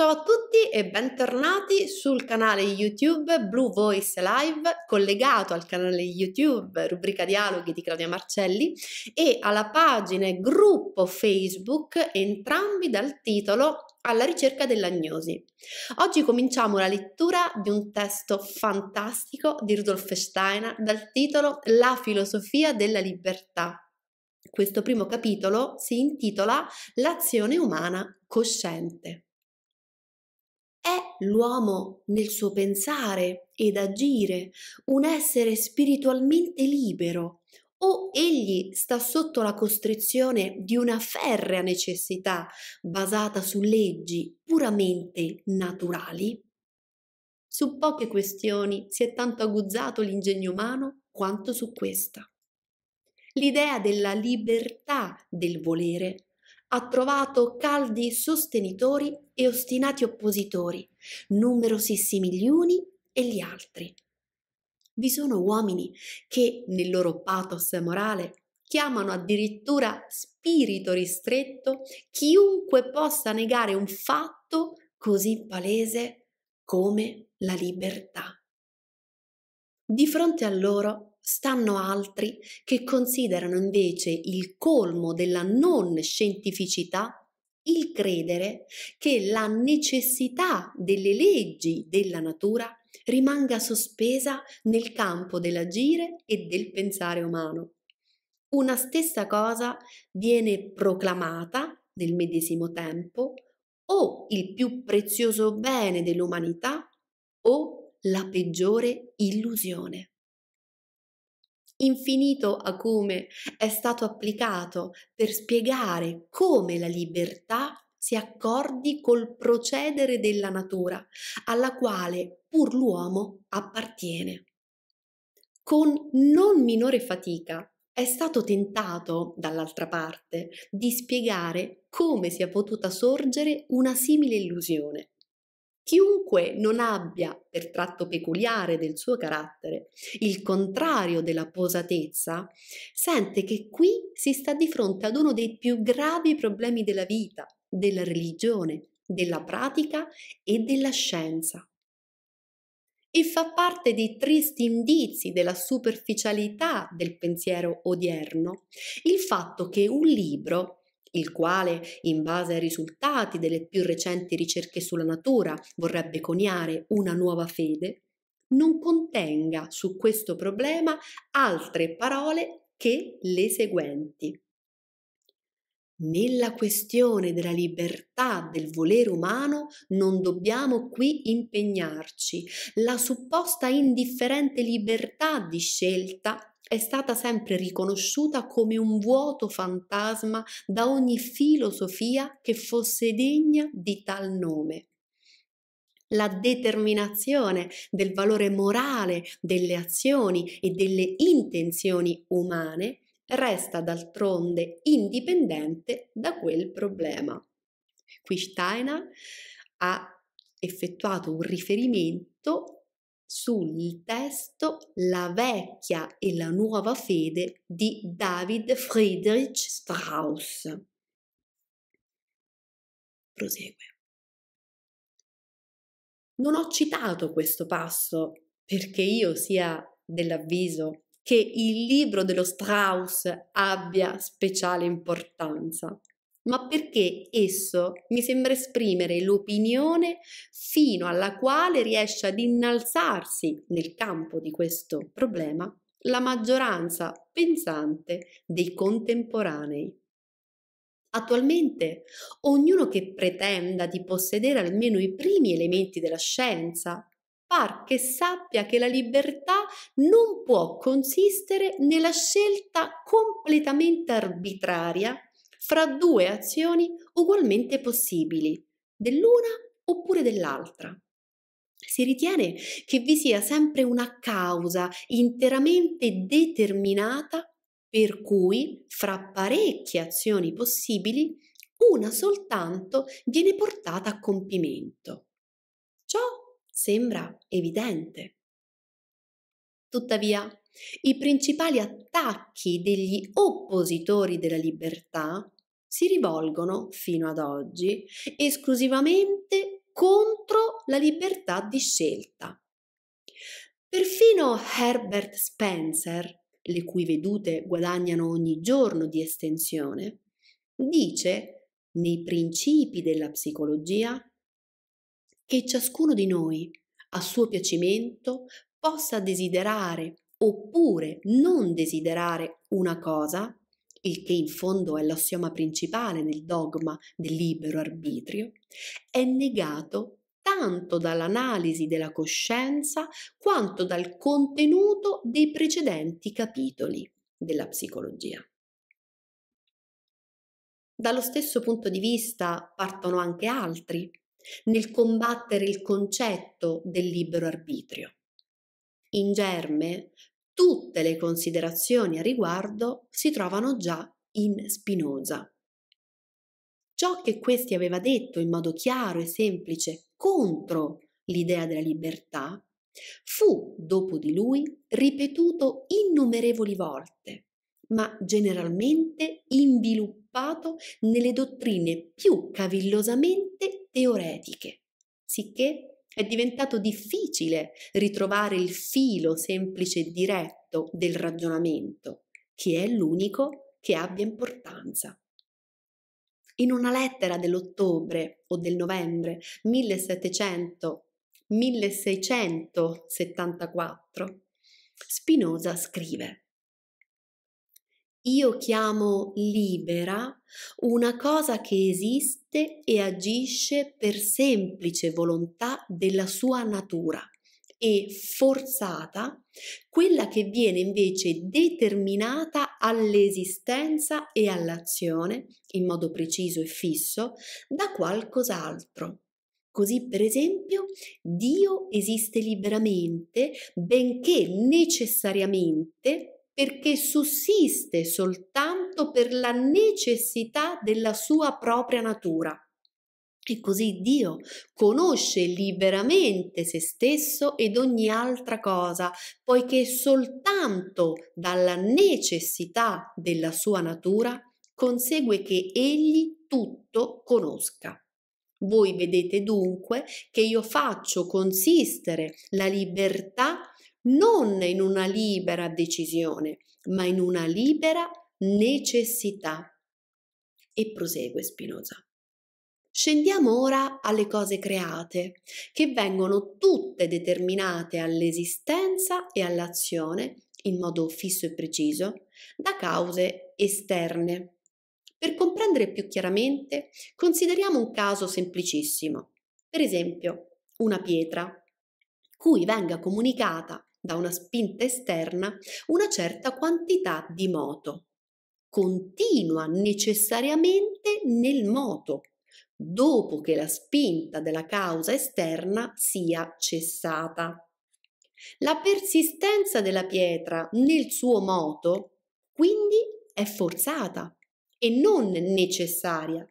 Ciao a tutti e bentornati sul canale YouTube Blue Voice Live, collegato al canale YouTube rubrica dialoghi di Claudia Marcelli e alla pagina e gruppo Facebook, entrambi dal titolo alla ricerca dell'agnosi. Oggi cominciamo la lettura di un testo fantastico di Rudolf Steiner dal titolo La filosofia della libertà. Questo primo capitolo si intitola L'azione umana cosciente. È l'uomo nel suo pensare ed agire un essere spiritualmente libero o egli sta sotto la costrizione di una ferrea necessità basata su leggi puramente naturali? Su poche questioni si è tanto aguzzato l'ingegno umano quanto su questa. L'idea della libertà del volere ha trovato caldi sostenitori e ostinati oppositori, numerosissimi gli uni e gli altri. Vi sono uomini che, nel loro pathos morale, chiamano addirittura spirito ristretto chiunque possa negare un fatto così palese come la libertà. Di fronte a loro stanno altri che considerano invece il colmo della non scientificità il credere che la necessità delle leggi della natura rimanga sospesa nel campo dell'agire e del pensare umano. Una stessa cosa viene proclamata nel medesimo tempo o il più prezioso bene dell'umanità o la peggiore illusione infinito acume è stato applicato per spiegare come la libertà si accordi col procedere della natura, alla quale pur l'uomo appartiene. Con non minore fatica è stato tentato, dall'altra parte, di spiegare come sia potuta sorgere una simile illusione. Chiunque non abbia, per tratto peculiare del suo carattere, il contrario della posatezza, sente che qui si sta di fronte ad uno dei più gravi problemi della vita, della religione, della pratica e della scienza. E fa parte dei tristi indizi della superficialità del pensiero odierno il fatto che un libro il quale, in base ai risultati delle più recenti ricerche sulla natura, vorrebbe coniare una nuova fede, non contenga su questo problema altre parole che le seguenti. Nella questione della libertà del volere umano non dobbiamo qui impegnarci. La supposta indifferente libertà di scelta è stata sempre riconosciuta come un vuoto fantasma da ogni filosofia che fosse degna di tal nome. La determinazione del valore morale delle azioni e delle intenzioni umane resta d'altronde indipendente da quel problema. Qui Steiner ha effettuato un riferimento sul testo La vecchia e la nuova fede di David Friedrich Strauss. Prosegue. Non ho citato questo passo perché io sia dell'avviso che il libro dello Strauss abbia speciale importanza ma perché esso mi sembra esprimere l'opinione fino alla quale riesce ad innalzarsi nel campo di questo problema la maggioranza pensante dei contemporanei. Attualmente ognuno che pretenda di possedere almeno i primi elementi della scienza par che sappia che la libertà non può consistere nella scelta completamente arbitraria fra due azioni ugualmente possibili, dell'una oppure dell'altra. Si ritiene che vi sia sempre una causa interamente determinata per cui fra parecchie azioni possibili una soltanto viene portata a compimento. Ciò sembra evidente. Tuttavia, i principali attacchi degli oppositori della libertà si rivolgono fino ad oggi esclusivamente contro la libertà di scelta. Perfino Herbert Spencer, le cui vedute guadagnano ogni giorno di estensione, dice nei principi della psicologia che ciascuno di noi, a suo piacimento, possa desiderare oppure non desiderare una cosa il che in fondo è l'ossioma principale nel dogma del libero arbitrio, è negato tanto dall'analisi della coscienza quanto dal contenuto dei precedenti capitoli della psicologia. Dallo stesso punto di vista partono anche altri nel combattere il concetto del libero arbitrio. In germe Tutte le considerazioni a riguardo si trovano già in Spinoza. Ciò che questi aveva detto in modo chiaro e semplice contro l'idea della libertà fu, dopo di lui, ripetuto innumerevoli volte, ma generalmente inviluppato nelle dottrine più cavillosamente teoretiche, sicché è diventato difficile ritrovare il filo semplice e diretto del ragionamento, che è l'unico che abbia importanza. In una lettera dell'ottobre o del novembre 1700 1674 Spinoza scrive io chiamo libera una cosa che esiste e agisce per semplice volontà della sua natura e forzata quella che viene invece determinata all'esistenza e all'azione, in modo preciso e fisso, da qualcos'altro. Così, per esempio, Dio esiste liberamente, benché necessariamente perché sussiste soltanto per la necessità della sua propria natura. E così Dio conosce liberamente se stesso ed ogni altra cosa, poiché soltanto dalla necessità della sua natura consegue che egli tutto conosca. Voi vedete dunque che io faccio consistere la libertà non in una libera decisione, ma in una libera necessità. E prosegue Spinoza. Scendiamo ora alle cose create, che vengono tutte determinate all'esistenza e all'azione, in modo fisso e preciso, da cause esterne. Per comprendere più chiaramente, consideriamo un caso semplicissimo, per esempio una pietra, cui venga comunicata da una spinta esterna una certa quantità di moto. Continua necessariamente nel moto, dopo che la spinta della causa esterna sia cessata. La persistenza della pietra nel suo moto quindi è forzata e non necessaria,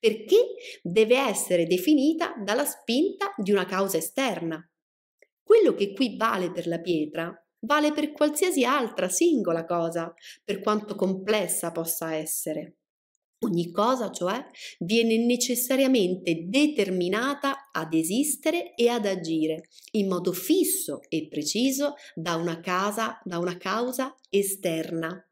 perché deve essere definita dalla spinta di una causa esterna, quello che qui vale per la pietra vale per qualsiasi altra singola cosa, per quanto complessa possa essere. Ogni cosa, cioè, viene necessariamente determinata ad esistere e ad agire in modo fisso e preciso da una, casa, da una causa esterna.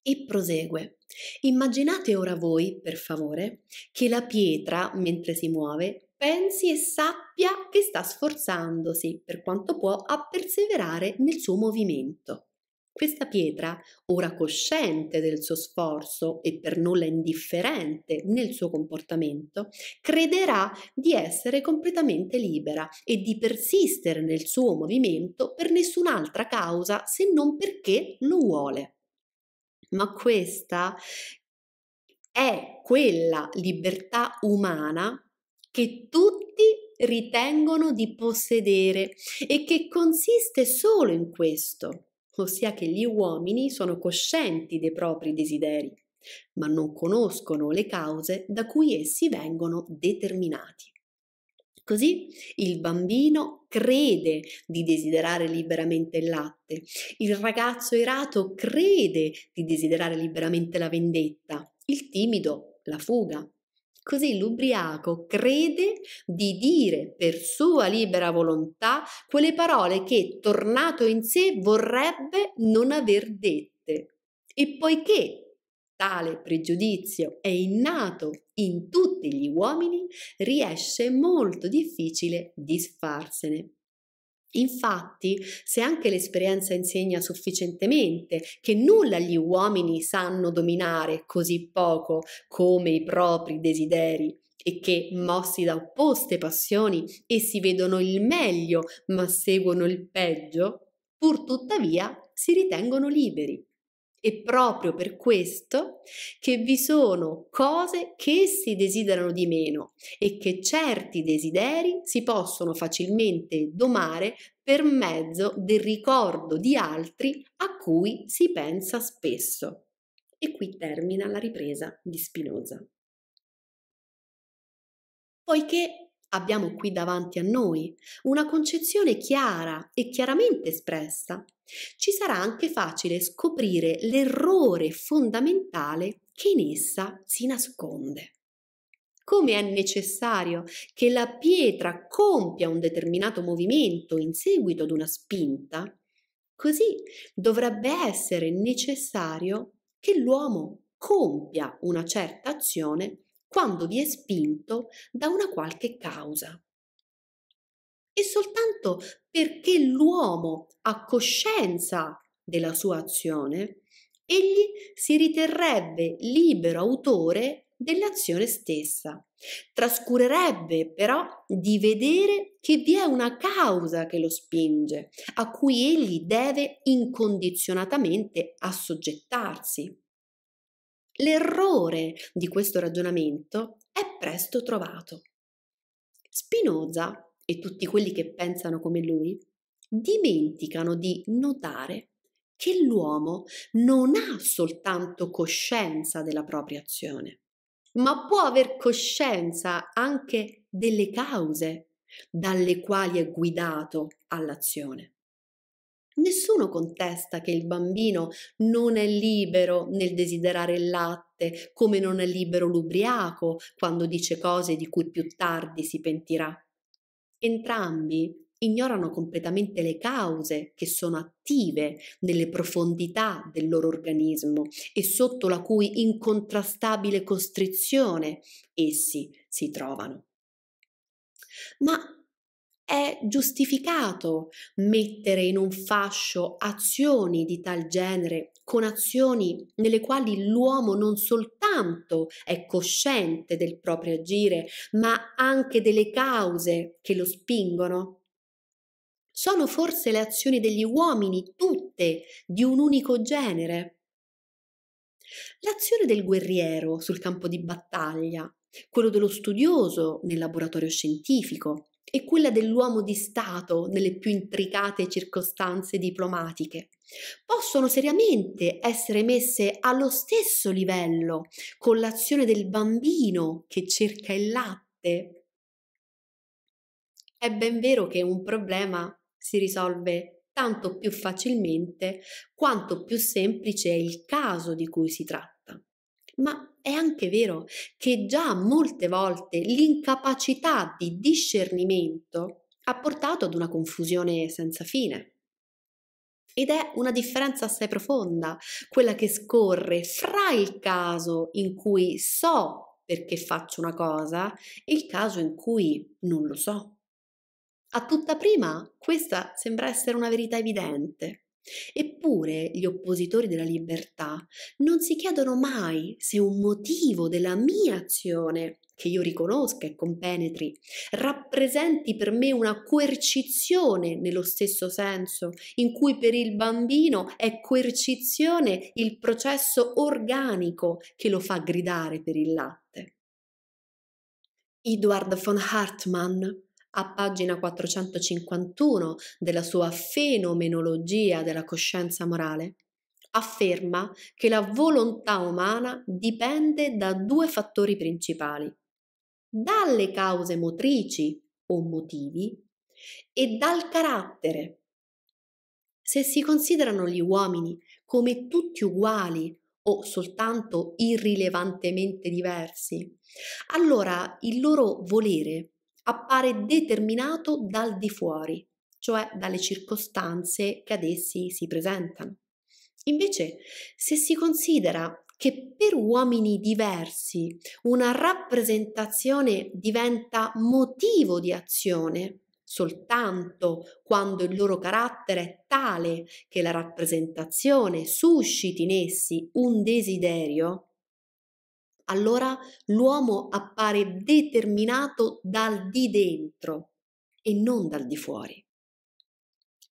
E prosegue. Immaginate ora voi, per favore, che la pietra, mentre si muove, pensi e sappia che sta sforzandosi per quanto può a perseverare nel suo movimento. Questa pietra, ora cosciente del suo sforzo e per nulla indifferente nel suo comportamento, crederà di essere completamente libera e di persistere nel suo movimento per nessun'altra causa se non perché lo vuole. Ma questa è quella libertà umana che tutti ritengono di possedere e che consiste solo in questo, ossia che gli uomini sono coscienti dei propri desideri, ma non conoscono le cause da cui essi vengono determinati. Così il bambino crede di desiderare liberamente il latte, il ragazzo irato crede di desiderare liberamente la vendetta, il timido la fuga, Così l'ubriaco crede di dire per sua libera volontà quelle parole che, tornato in sé, vorrebbe non aver dette. E poiché tale pregiudizio è innato in tutti gli uomini, riesce molto difficile disfarsene. Infatti, se anche l'esperienza insegna sufficientemente che nulla gli uomini sanno dominare così poco come i propri desideri, e che, mossi da opposte passioni, essi vedono il meglio ma seguono il peggio, pur tuttavia si ritengono liberi e proprio per questo che vi sono cose che si desiderano di meno e che certi desideri si possono facilmente domare per mezzo del ricordo di altri a cui si pensa spesso. E qui termina la ripresa di Spinoza. Poiché abbiamo qui davanti a noi una concezione chiara e chiaramente espressa ci sarà anche facile scoprire l'errore fondamentale che in essa si nasconde. Come è necessario che la pietra compia un determinato movimento in seguito ad una spinta, così dovrebbe essere necessario che l'uomo compia una certa azione quando vi è spinto da una qualche causa e soltanto perché l'uomo ha coscienza della sua azione, egli si riterrebbe libero autore dell'azione stessa. Trascurerebbe però di vedere che vi è una causa che lo spinge, a cui egli deve incondizionatamente assoggettarsi. L'errore di questo ragionamento è presto trovato. Spinoza e tutti quelli che pensano come lui dimenticano di notare che l'uomo non ha soltanto coscienza della propria azione, ma può aver coscienza anche delle cause dalle quali è guidato all'azione. Nessuno contesta che il bambino non è libero nel desiderare il latte, come non è libero l'ubriaco quando dice cose di cui più tardi si pentirà. Entrambi ignorano completamente le cause che sono attive nelle profondità del loro organismo e sotto la cui incontrastabile costrizione essi si trovano. Ma è giustificato mettere in un fascio azioni di tal genere con azioni nelle quali l'uomo non soltanto è cosciente del proprio agire, ma anche delle cause che lo spingono? Sono forse le azioni degli uomini tutte di un unico genere? L'azione del guerriero sul campo di battaglia, quello dello studioso nel laboratorio scientifico, e quella dell'uomo di Stato nelle più intricate circostanze diplomatiche possono seriamente essere messe allo stesso livello con l'azione del bambino che cerca il latte? È ben vero che un problema si risolve tanto più facilmente quanto più semplice è il caso di cui si tratta. Ma è anche vero che già molte volte l'incapacità di discernimento ha portato ad una confusione senza fine. Ed è una differenza assai profonda, quella che scorre fra il caso in cui so perché faccio una cosa e il caso in cui non lo so. A tutta prima, questa sembra essere una verità evidente, Eppure gli oppositori della libertà non si chiedono mai se un motivo della mia azione, che io riconosca e compenetri, rappresenti per me una coercizione nello stesso senso in cui per il bambino è coercizione il processo organico che lo fa gridare per il latte. Edward von Hartmann a pagina 451 della sua fenomenologia della coscienza morale, afferma che la volontà umana dipende da due fattori principali, dalle cause motrici o motivi e dal carattere. Se si considerano gli uomini come tutti uguali o soltanto irrilevantemente diversi, allora il loro volere appare determinato dal di fuori, cioè dalle circostanze che ad essi si presentano. Invece, se si considera che per uomini diversi una rappresentazione diventa motivo di azione soltanto quando il loro carattere è tale che la rappresentazione susciti in essi un desiderio, allora l'uomo appare determinato dal di dentro e non dal di fuori.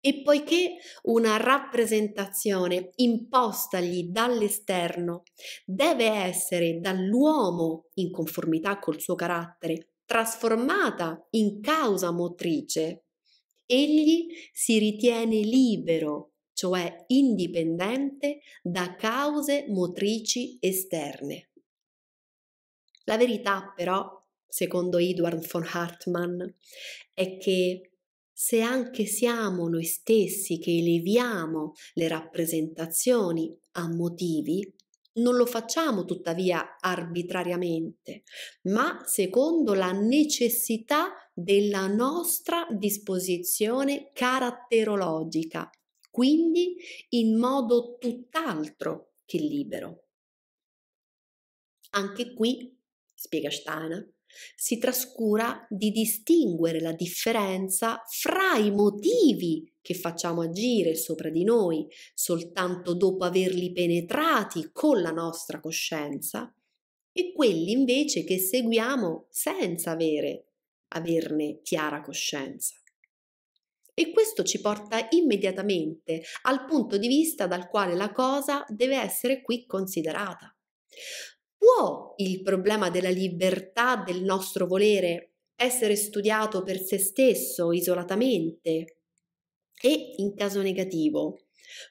E poiché una rappresentazione impostagli dall'esterno deve essere dall'uomo in conformità col suo carattere, trasformata in causa motrice, egli si ritiene libero, cioè indipendente da cause motrici esterne. La verità però, secondo Edward von Hartmann, è che se anche siamo noi stessi che eleviamo le rappresentazioni a motivi, non lo facciamo tuttavia arbitrariamente, ma secondo la necessità della nostra disposizione caratterologica, quindi in modo tutt'altro che libero. Anche qui spiega Steiner, si trascura di distinguere la differenza fra i motivi che facciamo agire sopra di noi soltanto dopo averli penetrati con la nostra coscienza e quelli invece che seguiamo senza avere, averne chiara coscienza. E questo ci porta immediatamente al punto di vista dal quale la cosa deve essere qui considerata. Può il problema della libertà del nostro volere essere studiato per se stesso, isolatamente? E in caso negativo,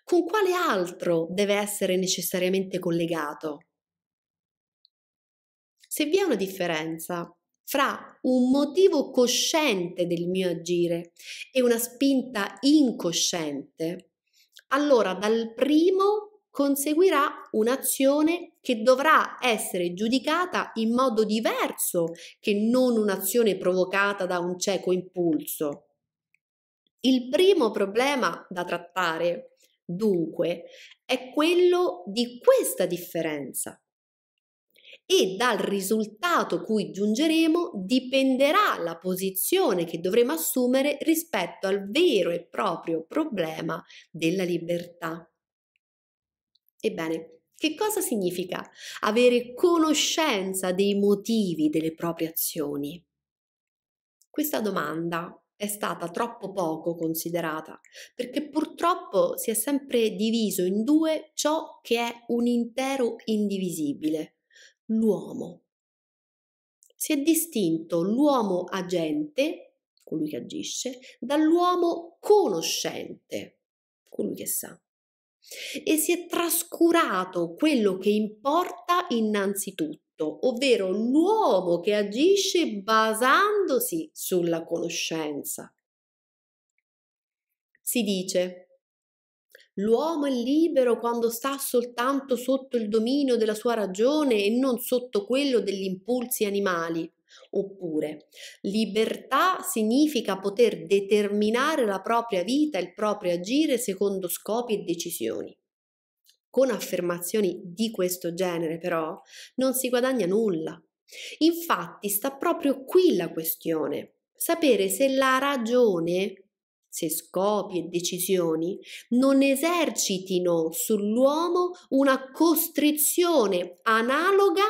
con quale altro deve essere necessariamente collegato? Se vi è una differenza fra un motivo cosciente del mio agire e una spinta incosciente, allora dal primo conseguirà un'azione che dovrà essere giudicata in modo diverso che non un'azione provocata da un cieco impulso. Il primo problema da trattare, dunque, è quello di questa differenza e dal risultato cui giungeremo dipenderà la posizione che dovremo assumere rispetto al vero e proprio problema della libertà. Ebbene, che cosa significa avere conoscenza dei motivi delle proprie azioni? Questa domanda è stata troppo poco considerata perché purtroppo si è sempre diviso in due ciò che è un intero indivisibile, l'uomo. Si è distinto l'uomo agente, colui che agisce, dall'uomo conoscente, colui che sa e si è trascurato quello che importa innanzitutto, ovvero l'uomo che agisce basandosi sulla conoscenza. Si dice L'uomo è libero quando sta soltanto sotto il dominio della sua ragione e non sotto quello degli impulsi animali. Oppure, libertà significa poter determinare la propria vita e il proprio agire secondo scopi e decisioni. Con affermazioni di questo genere, però, non si guadagna nulla. Infatti, sta proprio qui la questione. Sapere se la ragione se scopi e decisioni non esercitino sull'uomo una costrizione analoga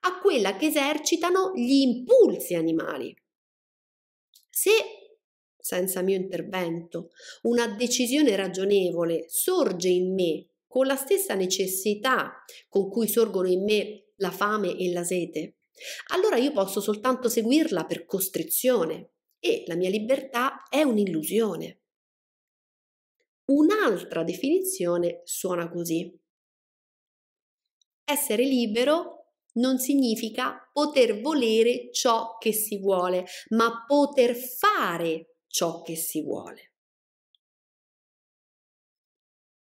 a quella che esercitano gli impulsi animali. Se, senza mio intervento, una decisione ragionevole sorge in me con la stessa necessità con cui sorgono in me la fame e la sete, allora io posso soltanto seguirla per costrizione, e la mia libertà è un'illusione. Un'altra definizione suona così. Essere libero non significa poter volere ciò che si vuole, ma poter fare ciò che si vuole.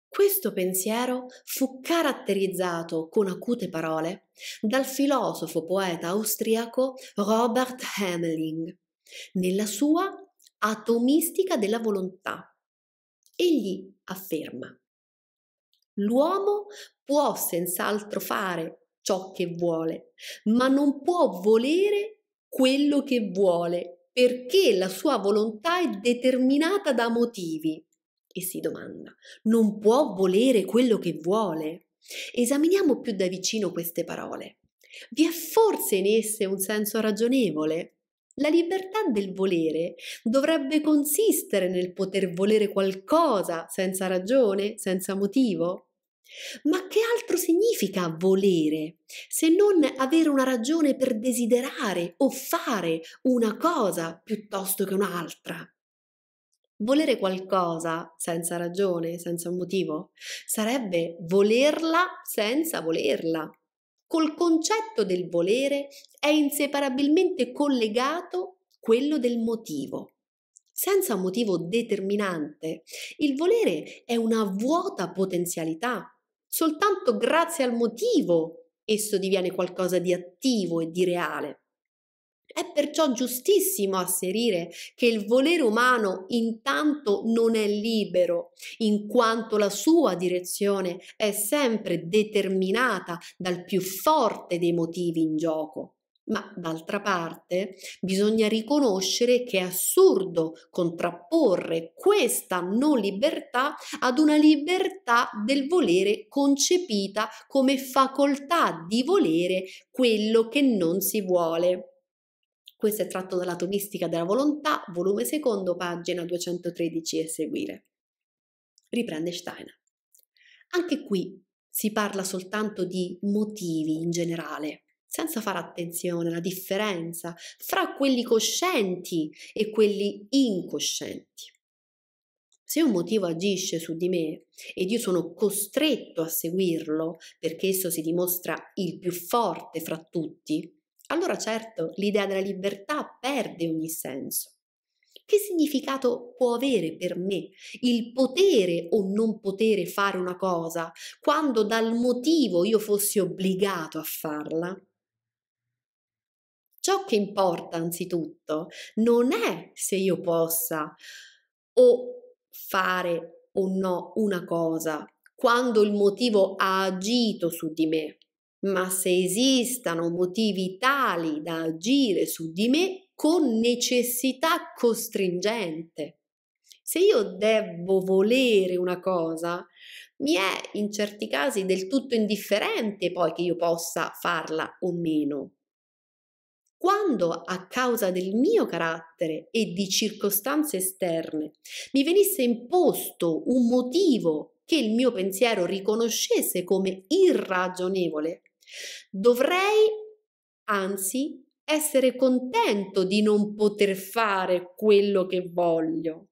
Questo pensiero fu caratterizzato con acute parole dal filosofo poeta austriaco Robert Hemling nella sua atomistica della volontà. Egli afferma, l'uomo può senz'altro fare ciò che vuole, ma non può volere quello che vuole, perché la sua volontà è determinata da motivi. E si domanda, non può volere quello che vuole? Esaminiamo più da vicino queste parole. Vi è forse in esse un senso ragionevole? La libertà del volere dovrebbe consistere nel poter volere qualcosa senza ragione, senza motivo. Ma che altro significa volere se non avere una ragione per desiderare o fare una cosa piuttosto che un'altra? Volere qualcosa senza ragione, senza un motivo, sarebbe volerla senza volerla, Col concetto del volere è inseparabilmente collegato quello del motivo. Senza un motivo determinante, il volere è una vuota potenzialità. Soltanto grazie al motivo esso diviene qualcosa di attivo e di reale. È perciò giustissimo asserire che il volere umano intanto non è libero, in quanto la sua direzione è sempre determinata dal più forte dei motivi in gioco. Ma d'altra parte bisogna riconoscere che è assurdo contrapporre questa non libertà ad una libertà del volere concepita come facoltà di volere quello che non si vuole. Questo è tratto dalla tonistica della volontà, volume secondo, pagina 213 e seguire. Riprende Steiner. Anche qui si parla soltanto di motivi in generale, senza fare attenzione alla differenza fra quelli coscienti e quelli incoscienti. Se un motivo agisce su di me ed io sono costretto a seguirlo perché esso si dimostra il più forte fra tutti, allora certo l'idea della libertà perde ogni senso. Che significato può avere per me il potere o non potere fare una cosa quando dal motivo io fossi obbligato a farla? Ciò che importa anzitutto non è se io possa o fare o no una cosa quando il motivo ha agito su di me, ma se esistano motivi tali da agire su di me con necessità costringente. Se io devo volere una cosa, mi è in certi casi del tutto indifferente poi che io possa farla o meno. Quando a causa del mio carattere e di circostanze esterne mi venisse imposto un motivo che il mio pensiero riconoscesse come irragionevole, Dovrei, anzi, essere contento di non poter fare quello che voglio.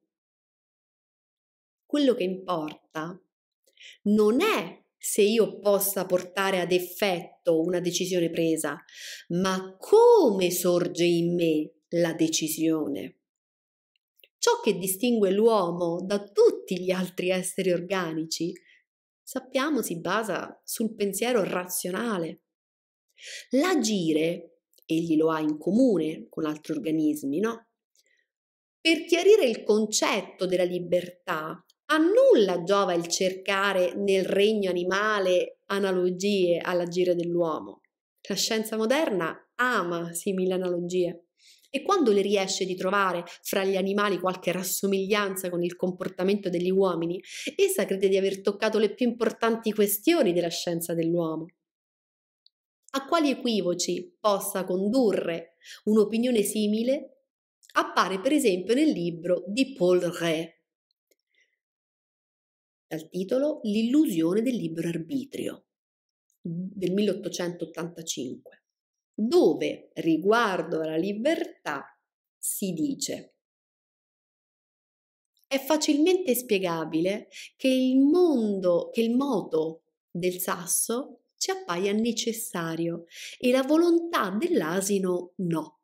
Quello che importa non è se io possa portare ad effetto una decisione presa, ma come sorge in me la decisione. Ciò che distingue l'uomo da tutti gli altri esseri organici sappiamo si basa sul pensiero razionale. L'agire, egli lo ha in comune con altri organismi, no? Per chiarire il concetto della libertà, a nulla giova il cercare nel regno animale analogie all'agire dell'uomo. La scienza moderna ama simili analogie e quando le riesce di trovare fra gli animali qualche rassomiglianza con il comportamento degli uomini, essa crede di aver toccato le più importanti questioni della scienza dell'uomo. A quali equivoci possa condurre un'opinione simile appare per esempio nel libro di Paul Ré, dal titolo L'illusione del libero arbitrio del 1885 dove riguardo alla libertà si dice è facilmente spiegabile che il mondo, che il moto del sasso ci appaia necessario e la volontà dell'asino no.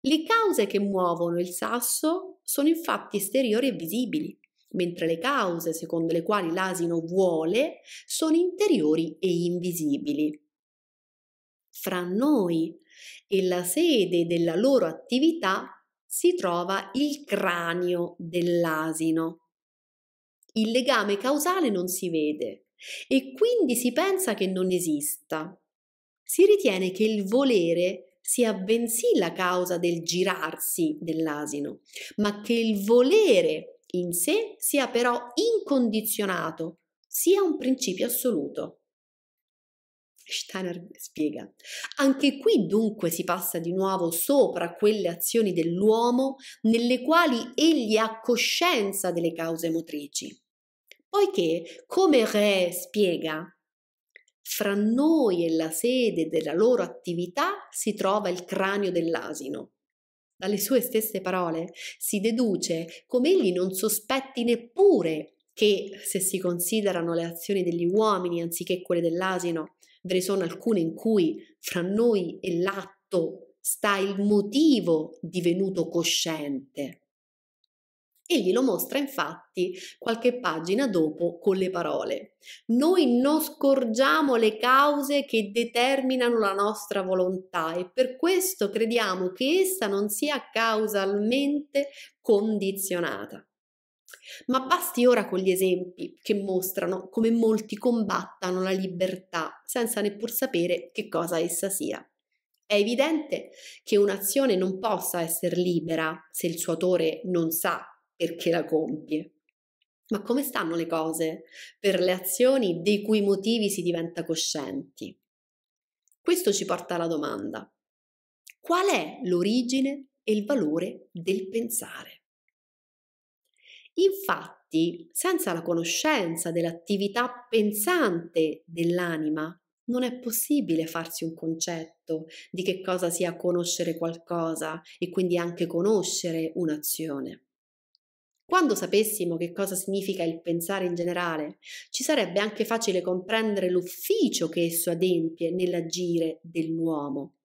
Le cause che muovono il sasso sono infatti esteriori e visibili, mentre le cause secondo le quali l'asino vuole sono interiori e invisibili fra noi e la sede della loro attività si trova il cranio dell'asino. Il legame causale non si vede e quindi si pensa che non esista. Si ritiene che il volere sia bensì la causa del girarsi dell'asino, ma che il volere in sé sia però incondizionato, sia un principio assoluto. Steiner spiega. Anche qui dunque si passa di nuovo sopra quelle azioni dell'uomo nelle quali egli ha coscienza delle cause motrici. Poiché, come Re spiega, fra noi e la sede della loro attività si trova il cranio dell'asino. Dalle sue stesse parole si deduce come egli non sospetti neppure che se si considerano le azioni degli uomini anziché quelle dell'asino, ve ne sono alcune in cui fra noi e l'atto sta il motivo divenuto cosciente. Egli lo mostra infatti qualche pagina dopo con le parole. Noi non scorgiamo le cause che determinano la nostra volontà e per questo crediamo che essa non sia causalmente condizionata. Ma basti ora con gli esempi che mostrano come molti combattano la libertà senza neppur sapere che cosa essa sia. È evidente che un'azione non possa essere libera se il suo autore non sa perché la compie. Ma come stanno le cose per le azioni dei cui motivi si diventa coscienti? Questo ci porta alla domanda: qual è l'origine e il valore del pensare? Infatti, senza la conoscenza dell'attività pensante dell'anima, non è possibile farsi un concetto di che cosa sia conoscere qualcosa e quindi anche conoscere un'azione. Quando sapessimo che cosa significa il pensare in generale, ci sarebbe anche facile comprendere l'ufficio che esso adempie nell'agire dell'uomo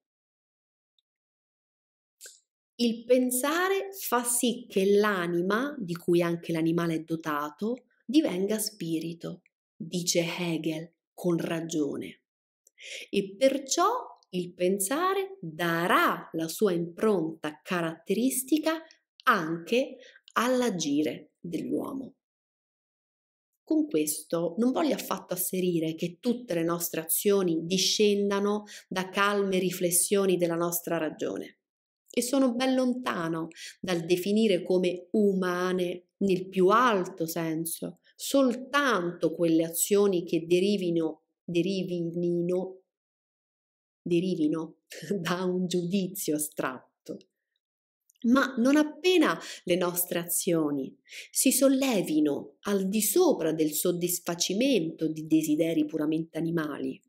il pensare fa sì che l'anima, di cui anche l'animale è dotato, divenga spirito, dice Hegel con ragione. E perciò il pensare darà la sua impronta caratteristica anche all'agire dell'uomo. Con questo non voglio affatto asserire che tutte le nostre azioni discendano da calme riflessioni della nostra ragione e sono ben lontano dal definire come umane nel più alto senso soltanto quelle azioni che derivino, derivino, derivino da un giudizio astratto. Ma non appena le nostre azioni si sollevino al di sopra del soddisfacimento di desideri puramente animali,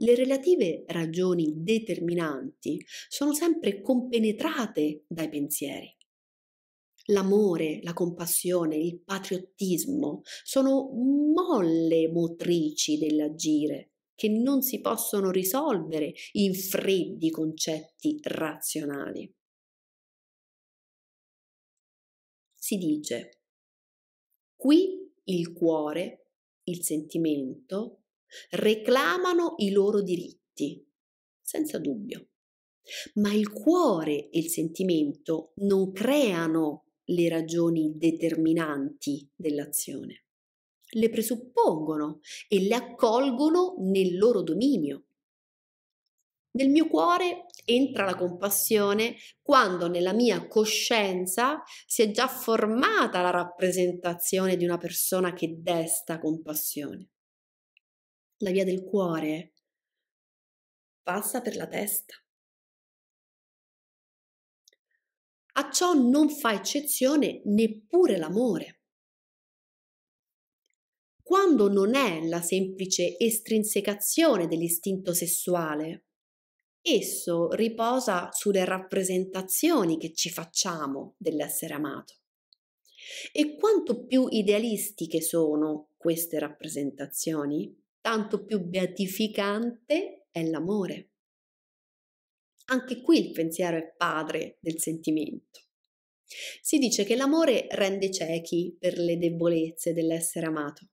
le relative ragioni determinanti sono sempre compenetrate dai pensieri. L'amore, la compassione, il patriottismo sono molle motrici dell'agire che non si possono risolvere in freddi concetti razionali. Si dice, qui il cuore, il sentimento, reclamano i loro diritti, senza dubbio. Ma il cuore e il sentimento non creano le ragioni determinanti dell'azione. Le presuppongono e le accolgono nel loro dominio. Nel mio cuore entra la compassione quando nella mia coscienza si è già formata la rappresentazione di una persona che desta compassione la via del cuore passa per la testa. A ciò non fa eccezione neppure l'amore. Quando non è la semplice estrinsecazione dell'istinto sessuale, esso riposa sulle rappresentazioni che ci facciamo dell'essere amato. E quanto più idealistiche sono queste rappresentazioni, tanto più beatificante è l'amore. Anche qui il pensiero è padre del sentimento. Si dice che l'amore rende ciechi per le debolezze dell'essere amato.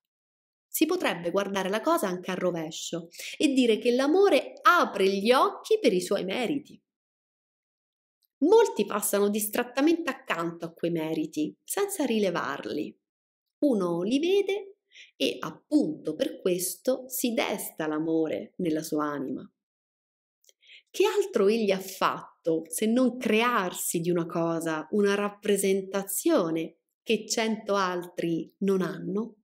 Si potrebbe guardare la cosa anche al rovescio e dire che l'amore apre gli occhi per i suoi meriti. Molti passano distrattamente accanto a quei meriti, senza rilevarli. Uno li vede e appunto per questo si desta l'amore nella sua anima. Che altro egli ha fatto se non crearsi di una cosa una rappresentazione che cento altri non hanno?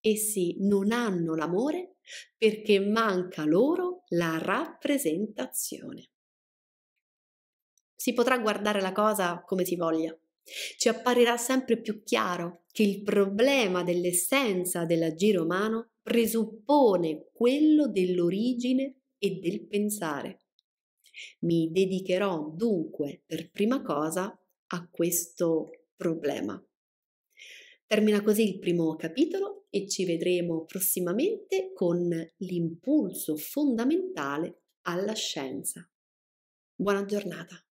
Essi non hanno l'amore perché manca loro la rappresentazione. Si potrà guardare la cosa come si voglia, ci apparirà sempre più chiaro che il problema dell'essenza dell'agire umano presuppone quello dell'origine e del pensare. Mi dedicherò dunque per prima cosa a questo problema. Termina così il primo capitolo e ci vedremo prossimamente con l'impulso fondamentale alla scienza. Buona giornata!